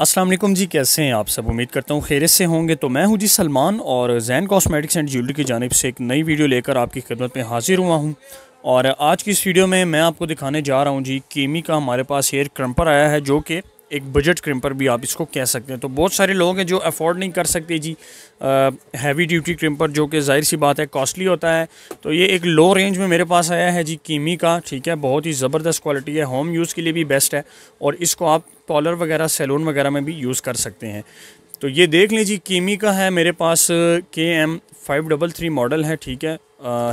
असलम जी कैसे हैं आप सब उम्मीद करता हूँ खैर से होंगे तो मैं हूँ जी सलमान और जैन कॉस्मेटिक्स एंड ज्वेलरी की जानब से एक नई वीडियो लेकर आपकी खिदमत में हाजिर हुआ हूँ और आज की इस वीडियो में मैं आपको दिखाने जा रहा हूँ जी केमी का हमारे पास हेयर क्रम्पर आया है जो कि एक बजट क्रिम्पर भी आप इसको कह सकते हैं तो बहुत सारे लोग हैं जो अफोर्ड नहीं कर सकते जी आ, हैवी ड्यूटी क्रिम्पर जो कि जाहिर सी बात है कॉस्टली होता है तो ये एक लो रेंज में मेरे पास आया है जी कीमी का ठीक है बहुत ही ज़बरदस्त क्वालिटी है होम यूज़ के लिए भी बेस्ट है और इसको आप पॉलर वगैरह सैलून वगैरह में भी यूज़ कर सकते हैं तो ये देख लें जी कीमी का है मेरे पास K M five double three model है ठीक है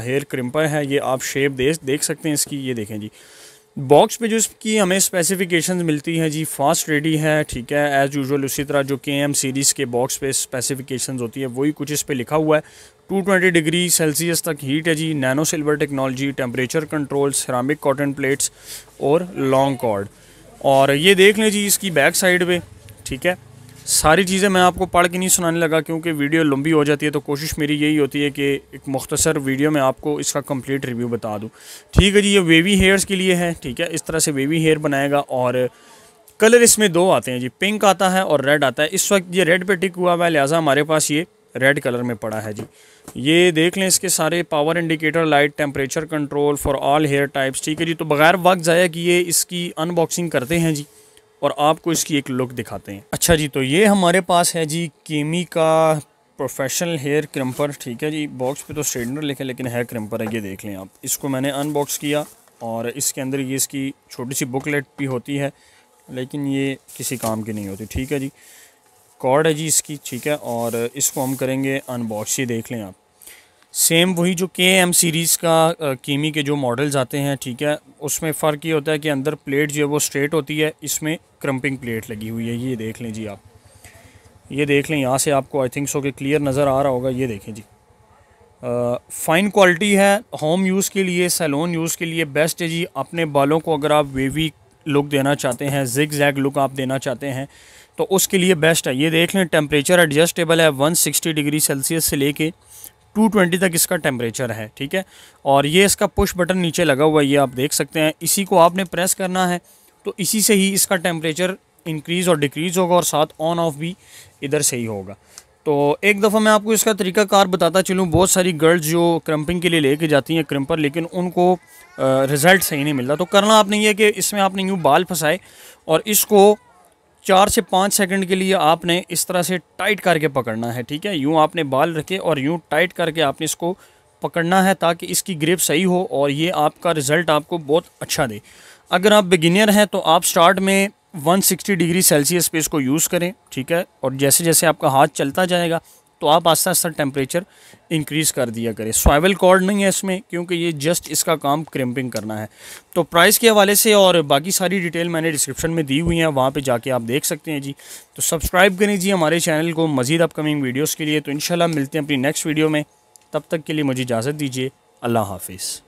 हेयर क्रिम्पर है ये आप शेप देख सकते हैं इसकी ये देखें जी बॉक्स पे जो इसकी हमें स्पेसिफिकेशंस मिलती हैं जी फास्ट रेडी है ठीक है एज़ यूजुअल उसी तरह जो के एम सीरीज़ के बॉक्स पे स्पेसिफिकेशंस होती है वही कुछ इस पर लिखा हुआ है 220 डिग्री सेल्सियस तक हीट है जी nano silver technology temperature control ceramic cotton plates और लॉन्ग कॉर्ड और ये देख लें जी इसकी बैक साइड पर ठीक है सारी चीज़ें मैं आपको पढ़ के नहीं सुनाने लगा क्योंकि वीडियो लंबी हो जाती है तो कोशिश मेरी यही होती है कि एक मुख्तसर वीडियो में आपको इसका कंप्लीट रिव्यू बता दूँ ठीक है जी ये वेवी हेयर्स के लिए है ठीक है इस तरह से वेवी हेयर बनाएगा और कलर इसमें दो आते हैं जी पिंक आता है और रेड आता है इस वक्त ये रेड पर टिक हुआ हुआ है लिहाजा हमारे पास ये रेड कलर में पड़ा है जी ये देख लें इसके सारे power indicator light temperature control for all hair types ठीक है जी तो बगैर वक्त ज़ाया किए इसकी अनबॉक्सिंग करते हैं जी और आपको इसकी एक लुक दिखाते हैं अच्छा जी तो ये हमारे पास है जी केमी का प्रोफेशनल हेयर क्रम्पर ठीक है जी बॉक्स पे तो स्ट्रेटनर लिखे लेकिन हेयर क्रम्पर है ये देख लें आप इसको मैंने अनबॉक्स किया और इसके अंदर ये इसकी छोटी सी बुकलेट भी होती है लेकिन ये किसी काम की नहीं होती ठीक है जी कॉर्ड है जी इसकी ठीक है और इसको हम करेंगे अनबॉक्स ही देख लें आप सेम वही जो के एम सीरीज़ का कीमी के जो मॉडल्स आते हैं ठीक है उसमें फ़र्क ये होता है कि अंदर प्लेट जो है वो स्ट्रेट होती है इसमें क्रम्पिंग प्लेट लगी हुई है ये देख लें जी आप ये देख लें यहाँ से आपको आई थिंक सो के क्लियर नज़र आ रहा होगा ये देखें जी फ़ाइन क्वालिटी है होम यूज़ के लिए सैलून यूज़ के लिए बेस्ट है जी अपने बालों को अगर आप वेवी लुक देना चाहते हैं जिग जैग लुक आप देना चाहते हैं तो उसके लिए बेस्ट है ये देख लें टेम्परेचर एडजस्टेबल है 160 डिग्री सेल्सियस से लेके 220 तक इसका टेम्परेचर है ठीक है और ये इसका पुश बटन नीचे लगा हुआ है ये आप देख सकते हैं इसी को आपने प्रेस करना है तो इसी से ही इसका टेम्परेचर इंक्रीज़ और डिक्रीज़ होगा और साथ ऑन ऑफ भी इधर से ही होगा तो एक दफ़ा मैं आपको इसका तरीका कार बताता चलूँ बहुत सारी गर्ल्स जो क्रम्पिंग के लिए लेके जाती हैं क्रम्पर लेकिन उनको रिज़ल्ट सही नहीं मिलता तो करना आपने ये कि इसमें आपने यूँ बाल फंसाए और इसको चार से पाँच सेकंड के लिए आपने इस तरह से टाइट करके पकड़ना है ठीक है यूँ आपने बाल रखे और यूँ टाइट करके आपने इसको पकड़ना है ताकि इसकी ग्रिप सही हो और ये आपका रिज़ल्ट आपको बहुत अच्छा दे अगर आप बिगिनियर हैं तो आप स्टार्ट में 160 डिग्री सेल्सियस पे इसको यूज़ करें ठीक है और जैसे जैसे आपका हाथ चलता जाएगा तो आप आस्ता आस्ता टेम्परेचर इंक्रीज़ कर दिया करें स्वाइवल कॉर्ड नहीं है इसमें क्योंकि ये जस्ट इसका काम क्रिम्पिंग करना है तो प्राइस के हवाले से और बाकी सारी डिटेल मैंने डिस्क्रिप्शन में दी हुई है वहाँ पर जाके आप देख सकते हैं जी तो सब्सक्राइब करें जी हमारे चैनल को मज़ीद अपकमिंग वीडियोज़ के लिए तो इन मिलते हैं अपनी नेक्स्ट वीडियो में तब तक के लिए मुझे इजाज़त दीजिए अल्लाह हाफिज़